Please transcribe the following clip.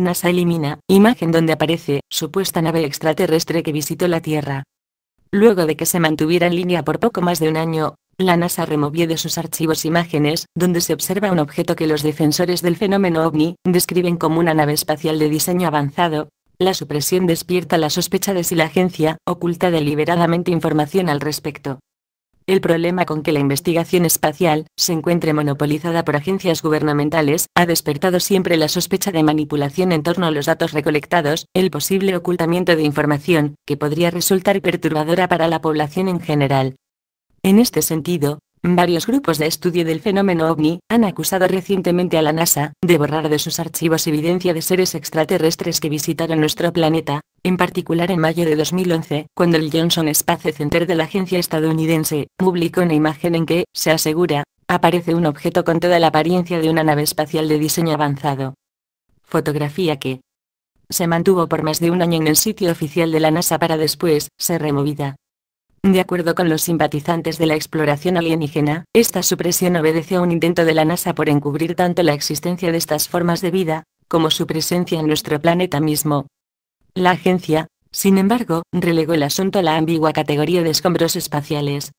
NASA elimina, imagen donde aparece, supuesta nave extraterrestre que visitó la Tierra. Luego de que se mantuviera en línea por poco más de un año, la NASA removió de sus archivos imágenes, donde se observa un objeto que los defensores del fenómeno ovni describen como una nave espacial de diseño avanzado. La supresión despierta la sospecha de si la agencia oculta deliberadamente información al respecto. El problema con que la investigación espacial se encuentre monopolizada por agencias gubernamentales ha despertado siempre la sospecha de manipulación en torno a los datos recolectados, el posible ocultamiento de información, que podría resultar perturbadora para la población en general. En este sentido, Varios grupos de estudio del fenómeno ovni han acusado recientemente a la NASA de borrar de sus archivos evidencia de seres extraterrestres que visitaron nuestro planeta, en particular en mayo de 2011, cuando el Johnson Space Center de la agencia estadounidense, publicó una imagen en que, se asegura, aparece un objeto con toda la apariencia de una nave espacial de diseño avanzado. Fotografía que se mantuvo por más de un año en el sitio oficial de la NASA para después ser removida. De acuerdo con los simpatizantes de la exploración alienígena, esta supresión obedece a un intento de la NASA por encubrir tanto la existencia de estas formas de vida, como su presencia en nuestro planeta mismo, la agencia, sin embargo, relegó el asunto a la ambigua categoría de escombros espaciales,